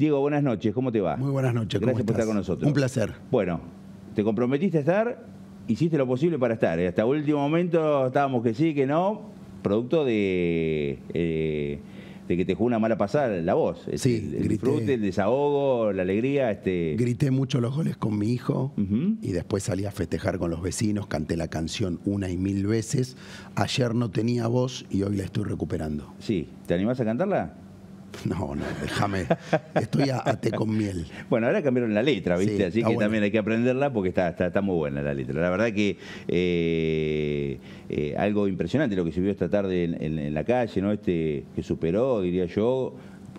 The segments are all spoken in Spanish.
Diego, buenas noches, ¿cómo te va? Muy buenas noches, Gracias por estar con nosotros. Un placer. Bueno, te comprometiste a estar, hiciste lo posible para estar. ¿eh? Hasta último momento estábamos que sí, que no, producto de, eh, que te jugó una mala pasada la voz. Sí, el, grité, disfrute, el desahogo, la alegría. Este... Grité mucho los goles con mi hijo y después salí a festejar con los vecinos, canté la canción una y mil veces. Ayer no tenía voz y hoy la estoy recuperando. Sí, ¿te animás a cantarla? No, no, déjame. Estoy a, con miel. Bueno, ahora cambiaron la letra, ¿viste? Así que también hay que aprenderla porque está, está, está, muy buena la letra. La verdad que eh, eh, algo impresionante lo que se vio esta tarde en, en, la calle, ¿no? Este que superó, diría yo,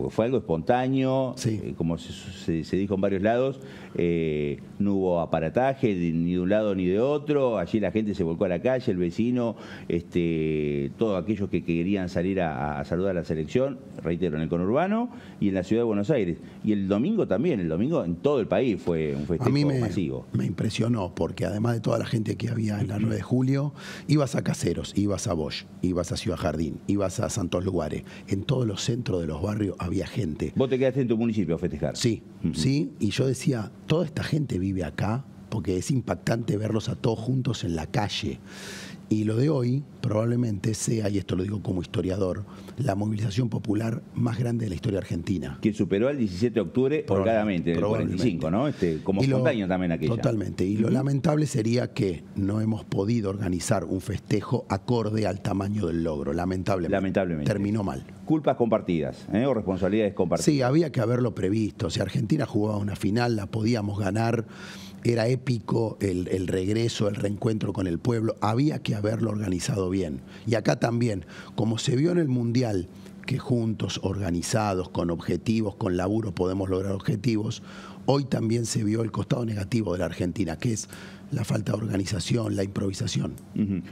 fue algo espontáneo, eh, como se, dijo en varios lados, eh, no hubo aparataje ni de un lado ni de otro, allí la gente se volcó a la calle, el vecino, este, todos aquellos que querían salir a, saludar a la selección, reitero, en el conurbano y en la ciudad de Buenos Aires. Y el domingo también, el domingo en todo el país fue un festejo masivo. Me impresionó, porque además de toda la gente que había en la 9 de julio, ibas a Caseros, ibas a Bosch, ibas a Ciudad Jardín, ibas a Santos Lugares, en todos los centros de los barrios gente. ¿Vos te quedaste en tu municipio a festejar? Sí, sí, y yo decía, toda esta gente vive acá, porque es impactante verlos a todos juntos en la calle. Y lo de hoy probablemente sea, y esto lo digo como historiador, la movilización popular más grande de la historia argentina. Que superó el 17 de octubre probablemente, el 45, ¿no? Este, como espontáneo también aquella. Totalmente. Y lo lamentable sería que no hemos podido organizar un festejo acorde al tamaño del logro, lamentablemente. Lamentablemente. Terminó mal. Culpas compartidas, ¿eh? o responsabilidades compartidas. Sí, había que haberlo previsto. Si Argentina jugaba una final, la podíamos ganar era épico el, regreso, el reencuentro con el pueblo, había que haberlo organizado bien. Y acá también, como se vio en el Mundial, que juntos, organizados, con objetivos, con laburo podemos lograr objetivos, hoy también se vio el costado negativo de la Argentina, que es la falta de organización, la improvisación.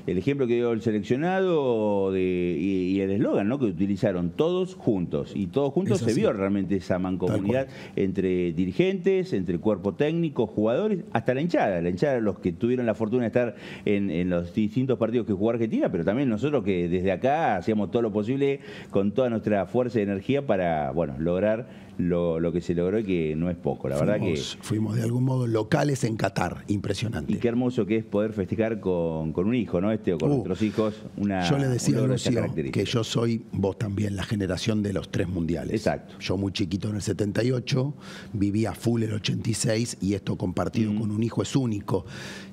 El ejemplo que dio el seleccionado y, el eslogan ¿no? que utilizaron, todos juntos, y todos juntos se vio realmente esa mancomunidad entre dirigentes, entre cuerpo técnico, jugadores, hasta la hinchada, la hinchada, los que tuvieron la fortuna de estar en, en los distintos partidos que jugó Argentina, pero también nosotros que desde acá hacíamos todo lo posible con toda nuestra fuerza y energía para, bueno, lograr lo, lo, que se logró y que no es poco, la verdad que... Fuimos de algún modo locales en Qatar, impresionante. Y qué hermoso que es poder festejar con, un hijo, ¿no? Este o con otros uh, nuestros hijos, una... Yo le decía a Lucio que yo soy, vos también, la generación de los tres mundiales. Exacto. Yo muy chiquito en el 78, vivía full el 86 y esto compartido con un hijo es único.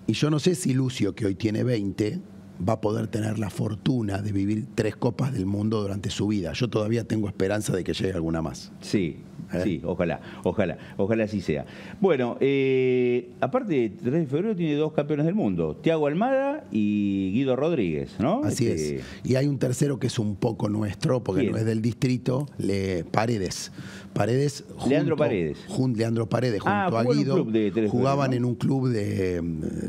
Y yo no sé si Lucio, que hoy tiene 20, va a poder tener la fortuna de vivir tres copas del mundo durante su vida. Yo todavía tengo esperanza de que llegue alguna más. Sí, Sí, ojalá, ojalá, ojalá así sea. Bueno, eh, aparte, de 3 de febrero tiene dos campeones del mundo, Tiago Almada y Guido Rodríguez, ¿no? Así es. Este, y hay un tercero que es un poco nuestro, porque no es del distrito, le Paredes. Paredes. Leandro Paredes. Leandro Paredes, ah, junto a Guido, jugaban en un club de,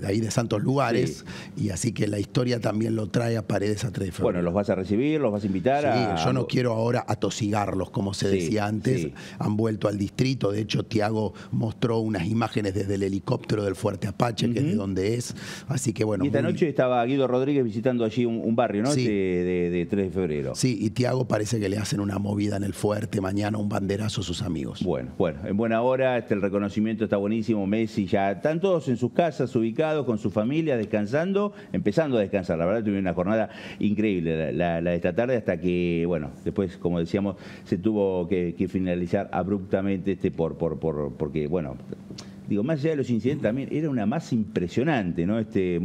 ahí de Santos Lugares, y así que la historia también lo trae a Paredes a 3 febrero. Bueno, los vas a recibir, los vas a invitar sí, Yo no quiero ahora atosigarlos, como se decía antes, han vuelto al distrito, de hecho Tiago mostró unas imágenes desde el helicóptero del Fuerte Apache, que es de donde es, así que bueno. Y esta noche estaba Guido Rodríguez visitando allí un, barrio, ¿no? Este, de, de, de 3 de febrero. Sí, y Tiago parece que le hacen una movida en el Fuerte, mañana un banderazo sus amigos. Bueno, bueno, en buena hora, este, el reconocimiento está buenísimo, Messi ya están todos en sus casas, ubicados, con su familia, descansando, empezando a descansar. La verdad tuvieron una jornada increíble la, de esta tarde hasta que, bueno, después, como decíamos, se tuvo que, finalizar abruptamente este por, por, por, porque, bueno, digo, más allá de los incidentes también, era una más impresionante, ¿no? Este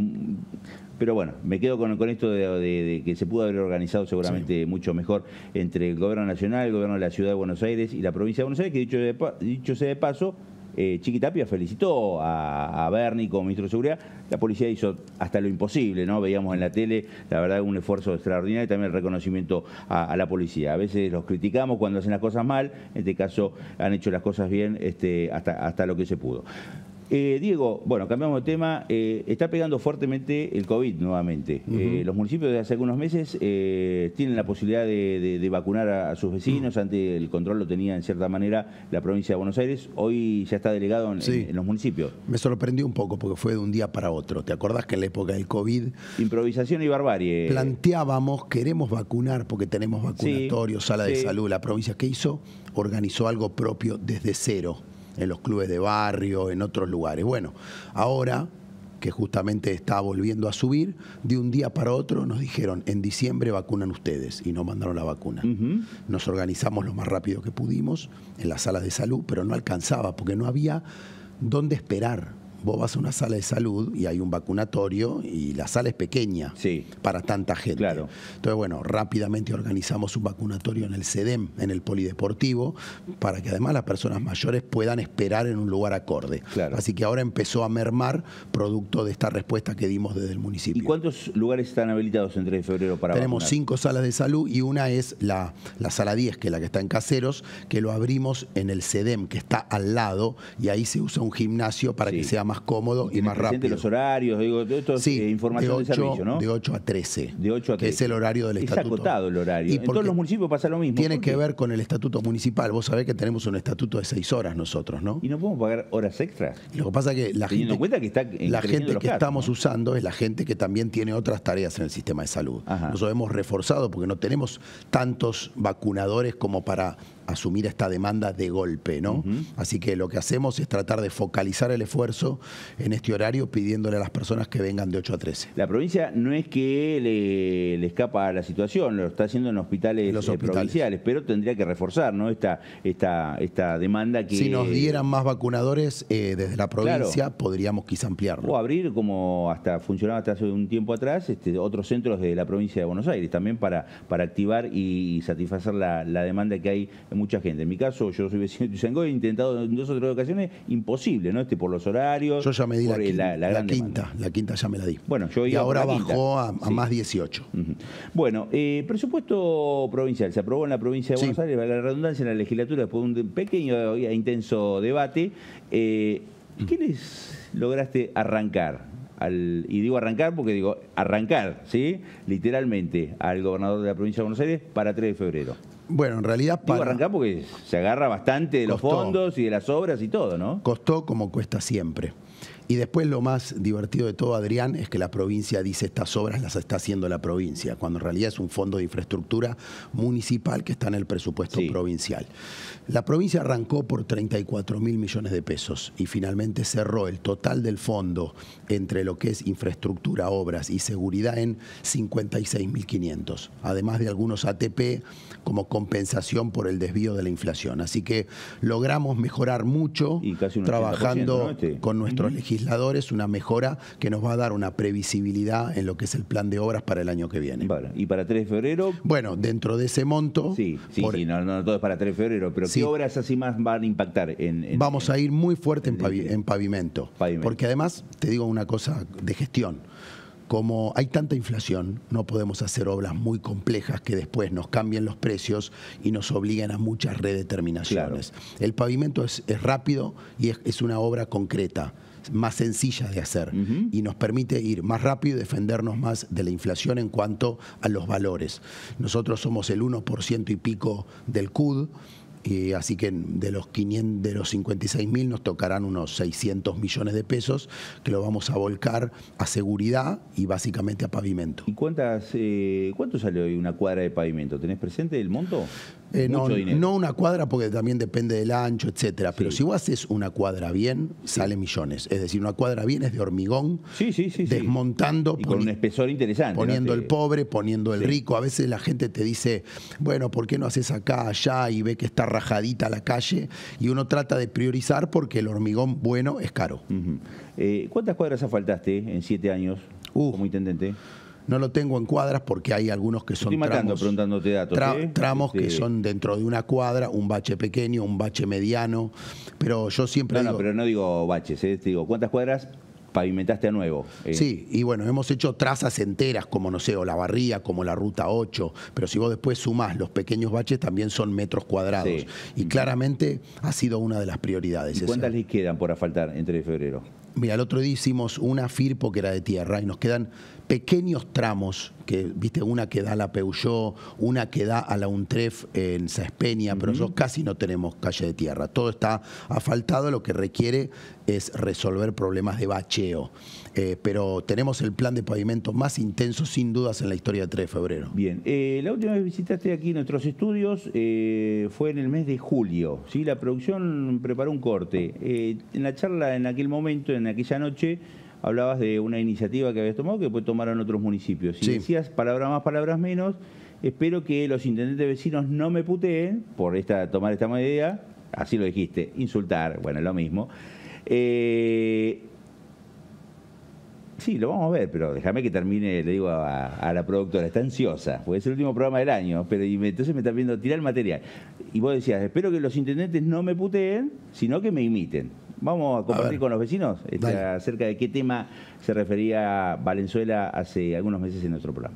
pero bueno, me quedo con, esto de, que se pudo haber organizado seguramente mucho mejor entre el gobierno nacional, el gobierno de la ciudad de Buenos Aires y la provincia de Buenos Aires, que dicho, sea de paso, eh, Chiquitapia felicitó a, a Berni como ministro de Seguridad. La policía hizo hasta lo imposible, ¿no? Veíamos en la tele, la verdad, un esfuerzo extraordinario y también el reconocimiento a, la policía. A veces los criticamos cuando hacen las cosas mal, en este caso han hecho las cosas bien este, hasta, hasta lo que se pudo. Eh, Diego, bueno, cambiamos de tema. Eh, está pegando fuertemente el COVID nuevamente. Eh, los municipios desde hace algunos meses tienen la posibilidad de, vacunar a, sus vecinos. Antes el control lo tenía en cierta manera la provincia de Buenos Aires. Hoy ya está delegado en, los municipios. Me sorprendió un poco porque fue de un día para otro. ¿Te acordás que en la época del COVID... Improvisación y barbarie. Planteábamos, queremos vacunar porque tenemos vacunatorios, sala de salud. La provincia que hizo organizó algo propio desde cero en los clubes de barrio, en otros lugares. Bueno, ahora que justamente está volviendo a subir, de un día para otro nos dijeron, en diciembre vacunan ustedes y no mandaron la vacuna. Nos organizamos lo más rápido que pudimos en las salas de salud, pero no alcanzaba porque no había dónde esperar vos vas a una sala de salud y hay un vacunatorio y la sala es pequeña para tanta gente. Entonces, bueno, rápidamente organizamos un vacunatorio en el CEDEM, en el Polideportivo, para que además las personas mayores puedan esperar en un lugar acorde. Así que ahora empezó a mermar producto de esta respuesta que dimos desde el municipio. ¿Y cuántos lugares están habilitados entre de febrero para Tenemos cinco salas de salud y una es la, sala 10, que es la que está en Caseros, que lo abrimos en el CEDEM, que está al lado, y ahí se usa un gimnasio para que sea más más cómodo y, más rápido. los horarios, digo, información de, 8, servicio, ¿no? De 8 a 13. De 8 a 13. Que es el horario del estatuto. acotado el horario. Y en todos los municipios pasa lo mismo. Tiene que ver con el estatuto municipal. Vos sabés que tenemos un estatuto de 6 horas nosotros, ¿no? Y no podemos pagar horas extras. Lo que pasa es que la gente, que, la gente que estamos usando es la gente que también tiene otras tareas en el sistema de salud. Nosotros Nos hemos reforzado porque no tenemos tantos vacunadores como para asumir esta demanda de golpe, ¿no? Así que lo que hacemos es tratar de focalizar el esfuerzo en este horario pidiéndole a las personas que vengan de 8 a 13. La provincia no es que le, escapa a la situación, lo está haciendo en eh, hospitales, provinciales, pero tendría que reforzar, ¿no? Esta, esta, esta demanda que... Si nos dieran más vacunadores eh, desde la provincia, podríamos quizá ampliarlo. O abrir, como hasta funcionaba hasta hace un tiempo atrás, este, otros centros de la provincia de Buenos Aires, también para, para activar y satisfacer la, demanda que hay mucha gente. En mi caso, yo soy vecino de he intentado en dos o tres ocasiones, imposible, ¿no? Este, por los horarios. Yo ya me di la, quinta, la, quinta, la quinta ya me la di. Bueno, yo y ahora bajó a, más 18. Bueno, eh, presupuesto provincial. Se aprobó en la provincia de Buenos Aires, la redundancia en la legislatura, después de un pequeño e intenso debate. Eh, ¿Qué les lograste arrancar? y digo arrancar porque digo arrancar, ¿sí? Literalmente al gobernador de la provincia de Buenos Aires para 3 de febrero. Bueno, en realidad para... Digo arrancar porque se agarra bastante de los fondos y de las obras y todo, ¿no? Costó como cuesta siempre. Y después lo más divertido de todo, Adrián, es que la provincia dice estas obras las está haciendo la provincia, cuando en realidad es un fondo de infraestructura municipal que está en el presupuesto provincial. La provincia arrancó por 34 mil millones de pesos y finalmente cerró el total del fondo entre lo que es infraestructura, obras y seguridad en 56 mil 500, además de algunos ATP como compensación por el desvío de la inflación. Así que logramos mejorar mucho trabajando este. con nuestros una mejora que nos va a dar una previsibilidad en lo que es el plan de obras para el año que viene. ¿Y para 3 de febrero? Bueno, dentro de ese monto... Sí, sí, sí no, todo es para 3 de febrero, pero ¿qué obras así más van a impactar? En, Vamos a ir muy fuerte en, este pavimento, porque además, te digo una cosa de gestión como hay tanta inflación, no podemos hacer obras muy complejas que después nos cambien los precios y nos obliguen a muchas redeterminaciones. El pavimento es, rápido y es, una obra concreta más sencilla de hacer y nos permite ir más rápido y defendernos más de la inflación en cuanto a los valores. Nosotros somos el 1% y pico del CUD. Y eh, así que de los, 500, de los 56 mil nos tocarán unos 600 millones de pesos que lo vamos a volcar a seguridad y básicamente a pavimento. ¿Y cuántas, eh, cuánto sale hoy una cuadra de pavimento? ¿Tenés presente el monto? Eh, no, una cuadra porque también depende del ancho, etcétera. Pero si vos haces una cuadra bien, sale millones. Es decir, una cuadra bien es de hormigón, desmontando. con un espesor interesante. Poniendo el pobre, poniendo el rico. A veces la gente te dice, bueno, ¿por qué no haces acá, allá? Y ve que está rajadita la calle. Y uno trata de priorizar porque el hormigón bueno es caro. Eh, ¿Cuántas cuadras faltaste en siete años uh. como intendente? No lo tengo en cuadras porque hay algunos que son tramos, datos, ¿eh? tramos que este son dentro de una cuadra, un bache pequeño, un bache mediano, pero yo siempre no, No, pero no digo baches, ¿eh? digo, ¿cuántas cuadras pavimentaste a nuevo. Eh, sí, y bueno, hemos hecho trazas enteras, como no sé, o la barría, como la ruta 8, pero si vos después sumás los pequeños baches, también son metros cuadrados. Y claramente ha sido una de las prioridades. ¿Y ¿Cuántas les quedan por asfaltar entre febrero? Mira, el otro día hicimos una FIRPO que era de tierra y nos quedan pequeños tramos, que viste, una que da a la Peugeot, una que da a la UNTREF en Saespeña, pero nosotros casi no tenemos calle de tierra. Todo está asfaltado, lo que requiere es resolver problemas de bacheo. Eh, pero tenemos el plan de pavimento más intenso, sin dudas, en la historia de 3 de febrero. Bien, eh, la última vez que visitaste aquí nuestros estudios eh, fue en el mes de julio. La producción preparó un corte. en la charla en aquel momento, en aquella noche, hablabas de una iniciativa que habías tomado que después tomaron otros municipios. Si decías palabras más, palabras menos, espero que los intendentes vecinos no me puteen por esta, tomar esta medida, así lo dijiste, insultar, bueno, es lo mismo. Eh, sí, lo vamos a ver, pero déjame que termine, le digo a, la productora, está ansiosa, porque es el último programa del año, pero entonces me está viendo tirar el material. Y vos decías, espero que los intendentes no me puteen, sino que me imiten. Vamos a compartir con los vecinos este, acerca de qué tema se refería Valenzuela hace algunos meses en nuestro programa.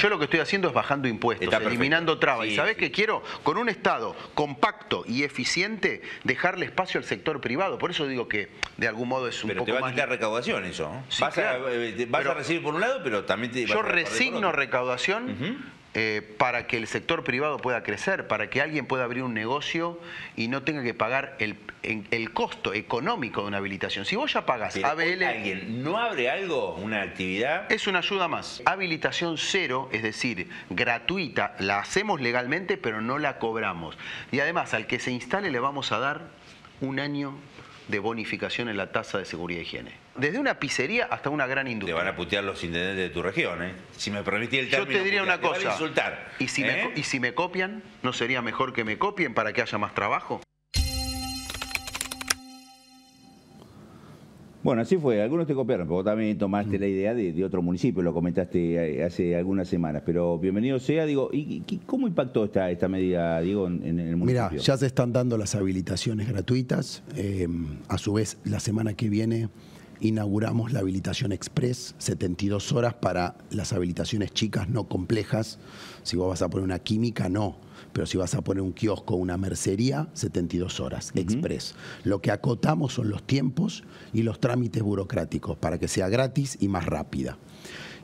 Yo lo que estoy haciendo es bajando impuestos, eliminando trabas. ¿Y sabés qué quiero? Con un Estado compacto y eficiente, dejarle espacio al sector privado. Por eso digo que de algún modo es un pero poco. Pero te va a quitar recaudación eso. vas, a, eh, recibir por un lado, pero también te. yo resigno recaudación. Eh, para que el sector privado pueda crecer, para que alguien pueda abrir un negocio y no tenga que pagar el, el costo económico de una habilitación. Si vos ya pagas ABL... ¿Alguien no abre algo, una actividad? Es una ayuda más. Habilitación cero, es decir, gratuita, la hacemos legalmente pero no la cobramos. Y además al que se instale le vamos a dar un año de bonificación en la tasa de seguridad y higiene. Desde una pizzería hasta una gran industria. Te van a putear los intendentes de tu región, ¿eh? Si me permitís el término. Yo te diría una cosa. Te insultar, ¿Y ¿eh? y si me copian, ¿no sería mejor que me copien para que haya más trabajo? Bueno, así fue. Algunos te copiaron, pero también tomaste mm. la idea de, otro municipio, lo comentaste eh, hace algunas semanas. Pero bienvenido sea, digo, ¿y, cómo impactó esta, esta medida, digo, en, el municipio? Mira, ya se están dando las habilitaciones gratuitas. Eh, a su vez, la semana que viene inauguramos la habilitación express, 72 horas para las habilitaciones chicas, no complejas. Si vos vas a poner una química, no. Pero si vas a poner un kiosco, una mercería, 72 horas, express. Lo que acotamos son los tiempos y los trámites burocráticos para que sea gratis y más rápida.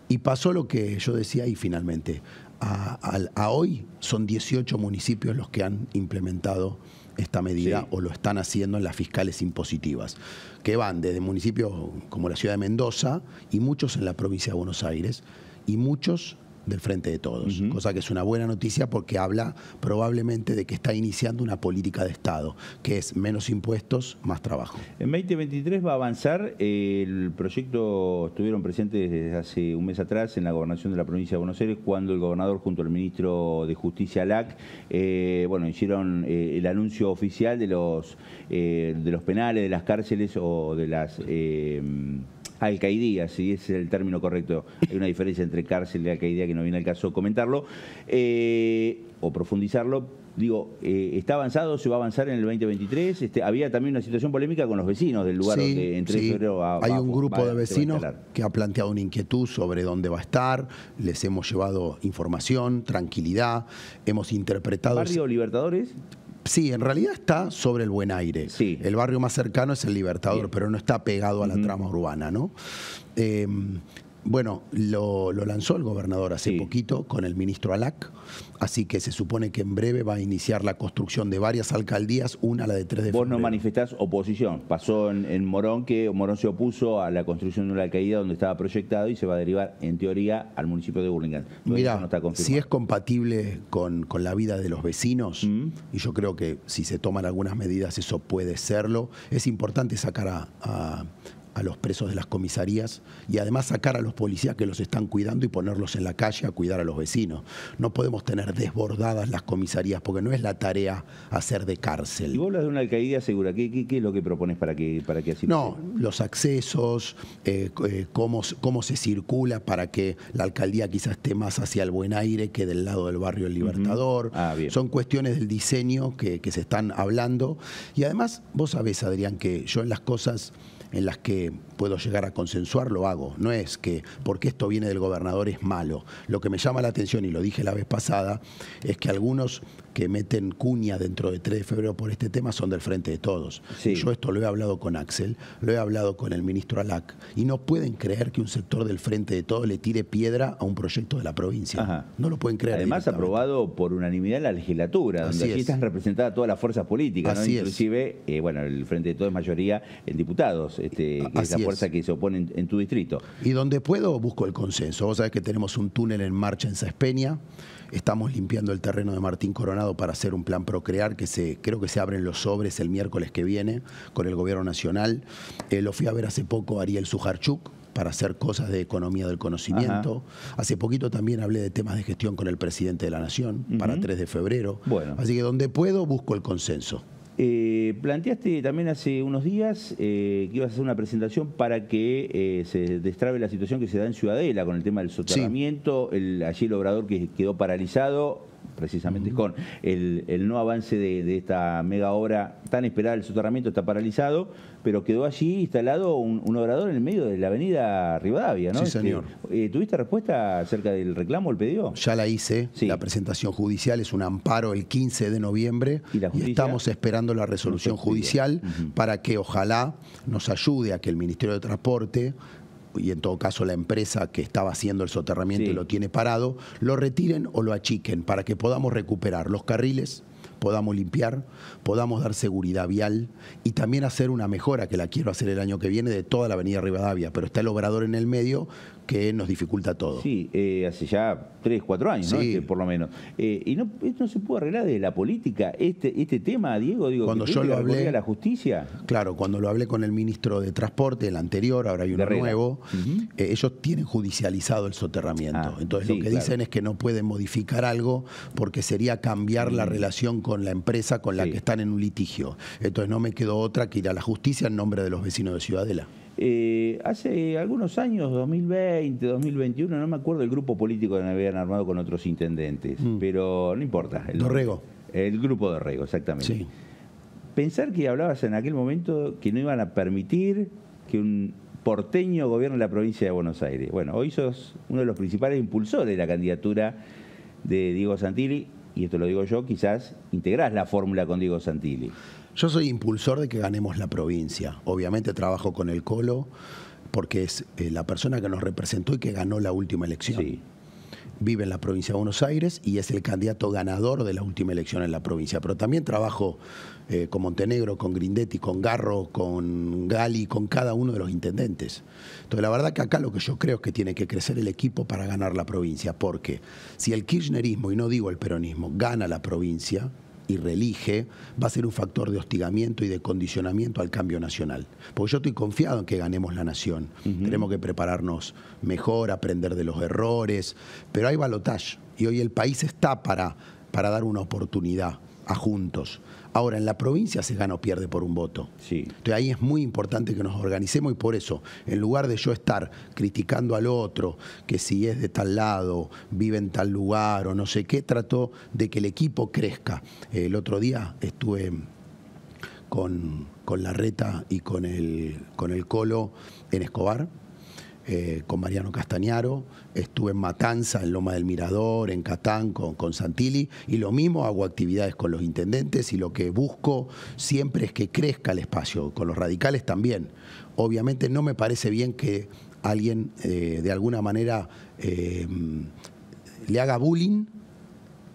Y pasó lo que yo decía y finalmente. a hoy son 18 municipios los que han implementado esta medida o lo están haciendo en las fiscales impositivas, que van desde municipios como la ciudad de Mendoza y muchos en la provincia de Buenos Aires y muchos del Frente de Todos, cosa que es una buena noticia porque habla probablemente de que está iniciando una política de Estado, que es menos impuestos, más trabajo. En 2023 va a avanzar eh, el proyecto, estuvieron presentes desde hace un mes atrás en la gobernación de la provincia de Buenos Aires, cuando el gobernador junto al ministro de Justicia, LAC, eh, bueno, hicieron eh, el anuncio oficial de los, de los penales, de las cárceles o de las alcaidía, si es el término correcto. Hay una diferencia entre cárcel y alcaidía que no viene al caso comentarlo eh, o profundizarlo. Digo, eh, ¿está avanzado? ¿Se va a avanzar en el 2023? Este, había también una situación polémica con los vecinos del lugar donde entre sí. febrero a, Hay un grupo de vecinos que ha planteado una inquietud sobre dónde va a estar. Les hemos llevado información, tranquilidad. Hemos interpretado. ¿Barrio Libertadores? Sí, en realidad está sobre el buen aire. El barrio más cercano es el Libertador, pero no está pegado a la trama urbana, ¿no? Eh, bueno, lo, lanzó el gobernador hace poquito con el ministro Alac, así que se supone que en breve va a iniciar la construcción de varias alcaldías, una a la de tres. de Vos no manifestás oposición. Pasó en, Morón que Morón se opuso a la construcción de una alcaldía donde estaba proyectado y se va a derivar, en teoría, al municipio de Burlingame. Mira, si es compatible con, la vida de los vecinos, mm. y yo creo que si se toman algunas medidas eso puede serlo, es importante sacar a a los presos de las comisarías y además sacar a los policías que los están cuidando y ponerlos en la calle a cuidar a los vecinos. No podemos tener desbordadas las comisarías porque no es la tarea hacer de cárcel. Y vos hablas de una alcaldía segura. ¿Qué, qué, es lo que propones para que, para que así No, los accesos, eh, eh, cómo, se circula para que la alcaldía quizás esté más hacia el buen aire que del lado del barrio El Libertador. Ah, Son cuestiones del diseño que, que se están hablando. Y además, vos sabés, Adrián, que yo en las cosas en las que puedo llegar a consensuar, lo hago. No es que porque esto viene del gobernador es malo. Lo que me llama la atención, y lo dije la vez pasada, es que algunos que meten cuña dentro de 3 de febrero por este tema son del frente de todos. Yo esto lo he hablado con Axel, lo he hablado con el ministro Alac, y no pueden creer que un sector del frente de todos le tire piedra a un proyecto de la provincia. No lo pueden creer. Además, aprobado por unanimidad en la legislatura, donde aquí están representadas todas las fuerzas políticas, ¿no? inclusive, eh, bueno, el frente de todos es mayoría en diputados este, esa fuerza que se opone en, tu distrito. Y donde puedo busco el consenso. Vos sabés que tenemos un túnel en marcha en saspeña estamos limpiando el terreno de Martín Coronado para hacer un plan Procrear, que se, creo que se abren los sobres el miércoles que viene con el Gobierno Nacional. Eh, lo fui a ver hace poco Ariel Sujarchuk, para hacer cosas de economía del conocimiento. Hace poquito también hablé de temas de gestión con el presidente de la Nación para 3 de febrero. Bueno. Así que donde puedo busco el consenso. Eh, planteaste también hace unos días eh, que ibas a hacer una presentación para que eh, se destrabe la situación que se da en Ciudadela con el tema del soterramiento, el, allí el obrador que quedó paralizado, precisamente con el, no avance de, esta mega obra tan esperada, el soterramiento está paralizado, pero quedó allí instalado un, un obrador en el medio de la avenida Rivadavia, ¿no? Sí, señor. Eh, ¿Tuviste respuesta acerca del reclamo, el pedido? Ya la hice, la presentación judicial es un amparo el 15 de noviembre y, estamos esperando la resolución judicial para que ojalá nos ayude a que el Ministerio de Transporte y en todo caso la empresa que estaba haciendo el soterramiento y lo tiene parado, lo retiren o lo achiquen para que podamos recuperar los carriles podamos limpiar, podamos dar seguridad vial y también hacer una mejora que la quiero hacer el año que viene de toda la avenida Rivadavia, pero está el obrador en el medio que nos dificulta todo. Sí, eh, hace ya tres, cuatro años, este, por lo menos. Eh, y no, se puede arreglar de la política. Este, este tema, Diego, digo, cuando yo lo hablé a la justicia. Claro, cuando lo hablé con el ministro de Transporte, el anterior, ahora hay uno nuevo, eh, ellos tienen judicializado el soterramiento. Ah, Entonces lo que dicen es que no pueden modificar algo porque sería cambiar la relación con con la empresa con la que están en un litigio. Entonces no me quedó otra que ir a la justicia en nombre de los vecinos de Ciudadela. Eh, hace algunos años, 2020, 2021, no me acuerdo el grupo político que me habían armado con otros intendentes, mm. pero no importa. Dorrego. El grupo Dorrego, exactamente. Pensar que hablabas en aquel momento que no iban a permitir que un porteño gobierne la provincia de Buenos Aires. Bueno, hoy sos uno de los principales impulsores de la candidatura de Diego Santilli y esto lo digo yo, quizás integrás la fórmula con Diego Santilli. Yo soy impulsor de que ganemos la provincia. Obviamente trabajo con el Colo porque es eh, la persona que nos representó y que ganó la última elección vive en la provincia de Buenos Aires y es el candidato ganador de la última elección en la provincia. Pero también trabajo eh, con Montenegro, con Grindetti, con Garro, con Gali, con cada uno de los intendentes. Entonces, la verdad que acá lo que yo creo es que tiene que crecer el equipo para ganar la provincia, porque si el kirchnerismo, y no digo el peronismo, gana la provincia, y reelige, va a ser un factor de hostigamiento y de condicionamiento al cambio nacional. Porque yo estoy confiado en que ganemos la nación. Tenemos que prepararnos mejor, aprender de los errores, pero hay balotaje y hoy el país está para, para dar una oportunidad a juntos. Ahora, en la provincia se gana o pierde por un voto. Sí. Entonces ahí es muy importante que nos organicemos y por eso, en lugar de yo estar criticando al otro, que si es de tal lado, vive en tal lugar o no sé qué, trato de que el equipo crezca. El otro día estuve con, con la reta y con el, con el colo en Escobar eh, con Mariano Castañaro, estuve en Matanza, en Loma del Mirador, en Catán con, con Santilli, y lo mismo hago actividades con los intendentes y lo que busco siempre es que crezca el espacio, con los radicales también. Obviamente no me parece bien que alguien eh, de alguna manera eh, le haga bullying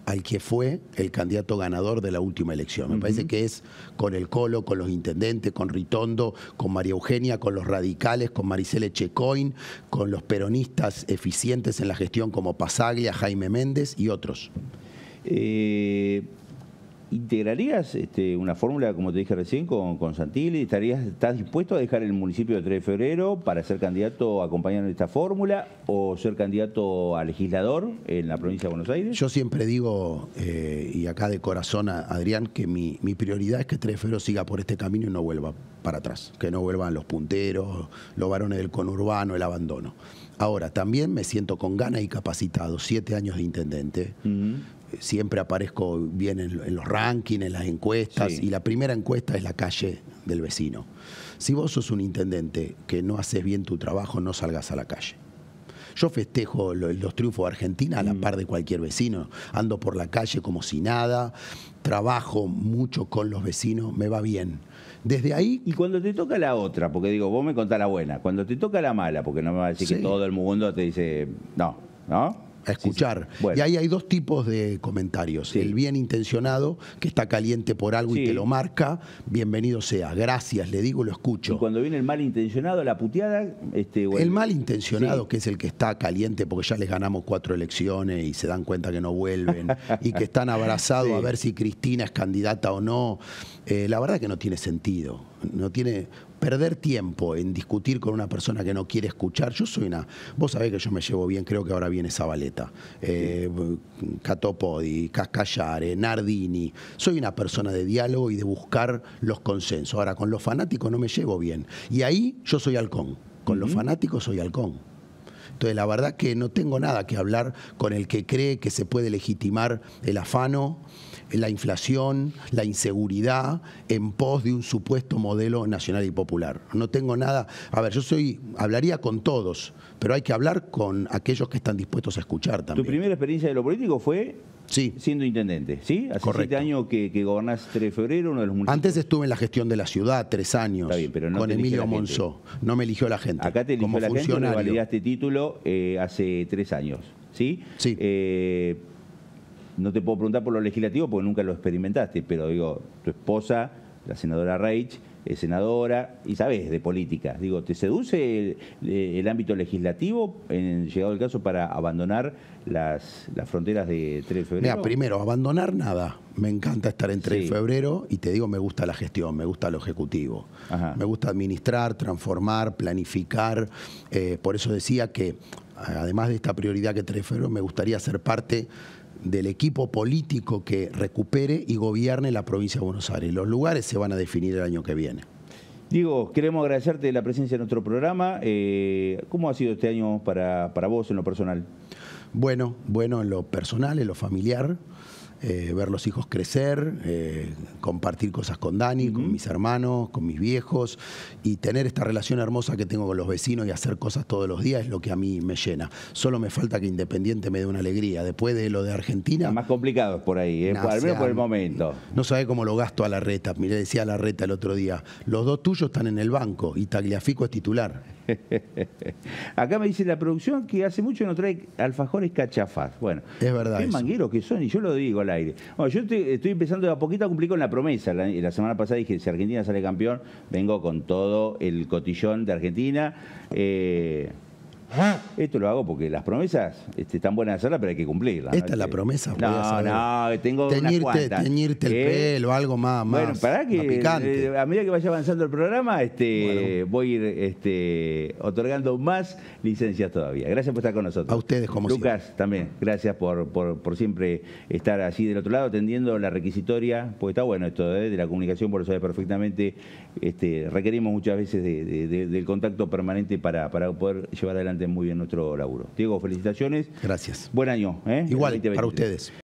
al que fue el candidato ganador de la última elección. Me parece que es con el Colo, con los intendentes, con Ritondo, con María Eugenia, con los radicales, con Maricele Checoin, con los peronistas eficientes en la gestión como Pasaglia, Jaime Méndez y otros. Eh, ¿Integrarías este, una fórmula, como te dije recién, con, Santilli? ¿Estarías, ¿Estás dispuesto a dejar el municipio de 3 de febrero para ser candidato acompañando esta fórmula o ser candidato a legislador en la provincia de Buenos Aires? Yo siempre digo, eh, y acá de corazón, a Adrián, que mi, prioridad es que 3 de febrero siga por este camino y no vuelva para atrás, que no vuelvan los punteros, los varones del conurbano, el abandono. Ahora, también me siento con ganas y capacitado, siete años de intendente siempre aparezco bien en, los rankings, en las encuestas, y la primera encuesta es la calle del vecino. Si vos sos un intendente que no haces bien tu trabajo, no salgas a la calle. Yo festejo los, triunfos de Argentina a la mm. par de cualquier vecino. Ando por la calle como si nada, trabajo mucho con los vecinos, me va bien. Desde ahí. Y cuando te toca la otra, porque digo, vos me contás la buena, cuando te toca la mala, porque no me va a decir que todo el mundo te dice, no, ¿no? a escuchar. Y ahí hay dos tipos de comentarios. El bien intencionado, que está caliente por algo y te lo marca, bienvenido sea, gracias, le digo, lo escucho. Y cuando viene el mal intencionado, la puteada... Este, mal El intencionado, que es el que está caliente porque ya les ganamos cuatro elecciones y se dan cuenta que no vuelven y que están abrazados a ver si Cristina es candidata o no, eh, la verdad que no tiene sentido. No tiene, perder tiempo en discutir con una persona que no quiere escuchar, yo soy una, vos sabés que yo me llevo bien, creo que ahora viene Zabaleta, eh, Catopodi, Cascallare, eh, Nardini, soy una persona de diálogo y de buscar los consensos. Ahora, con los fanáticos no me llevo bien. Y ahí yo soy halcón, con los fanáticos soy halcón. Entonces, la verdad que no tengo nada que hablar con el que cree que se puede legitimar el afano, la inflación, la inseguridad en pos de un supuesto modelo nacional y popular. No tengo nada. A ver, yo soy, hablaría con todos pero hay que hablar con aquellos que están dispuestos a escuchar también. Tu primera experiencia de lo político fue siendo intendente, ¿sí? Hace siete años que, gobernaste, 3 de febrero, uno de los municipios. Antes estuve en la gestión de la ciudad, tres años, Está no con Emilio Monzó. No me eligió la gente. Acá te eligió como la funcionario. validaste título eh, hace tres años, ¿sí? Eh, no te puedo preguntar por lo legislativo porque nunca lo experimentaste, pero digo, tu esposa, la senadora Reich, eh, senadora, y sabes de política. Digo, ¿te seduce el, eh, ámbito legislativo, en llegado el caso, para abandonar las, fronteras de 3 de febrero? Mira, primero, abandonar nada. Me encanta estar en 3 de febrero y te digo, me gusta la gestión, me gusta lo ejecutivo. Me gusta administrar, transformar, planificar. Eh, por eso decía que, además de esta prioridad que 3 de febrero, me gustaría ser parte del equipo político que recupere y gobierne la provincia de Buenos Aires. Los lugares se van a definir el año que viene. Diego, queremos agradecerte la presencia en nuestro programa. Eh, ¿Cómo ha sido este año para, para vos en lo personal? Bueno, bueno en lo personal, en lo familiar. Eh, ver los hijos crecer, eh, compartir cosas con Dani, con mis hermanos, con mis viejos y tener esta relación hermosa que tengo con los vecinos y hacer cosas todos los días es lo que a mí me llena. Solo me falta que Independiente me dé una alegría. Después de lo de Argentina. más complicado por ahí, eh, al menos por el momento. No sabe cómo lo gasto a la reta. Mirá, decía a la reta el otro día: los dos tuyos están en el banco y Tagliafico es titular. Acá me dice la producción que hace mucho no trae alfajores cachafaz. Bueno, es verdad. Qué mangueros que son, y yo lo digo al aire. Bueno, yo estoy, empezando de a poquito a cumplir con la promesa. La, semana pasada dije: si Argentina sale campeón, vengo con todo el cotillón de Argentina. Eh, esto lo hago porque las promesas este, están buenas hacerlas, pero hay que cumplirlas. ¿Esta es la este, promesa? No, no, tengo teñirte, Teñirte el ¿Eh? pelo, algo más, más Bueno, para que eh, a medida que vaya avanzando el programa, este, voy a ir este, otorgando más licencias todavía. Gracias por estar con nosotros. A ustedes, como Lucas, también, gracias por, siempre estar así del otro lado, atendiendo la requisitoria, porque está bueno esto ¿eh? de la comunicación, por lo sabes perfectamente. Este, requerimos muchas veces del contacto permanente para, para poder llevar adelante muy bien nuestro laburo. Diego, felicitaciones. Gracias. Buen año. ¿eh? Igual, para ustedes.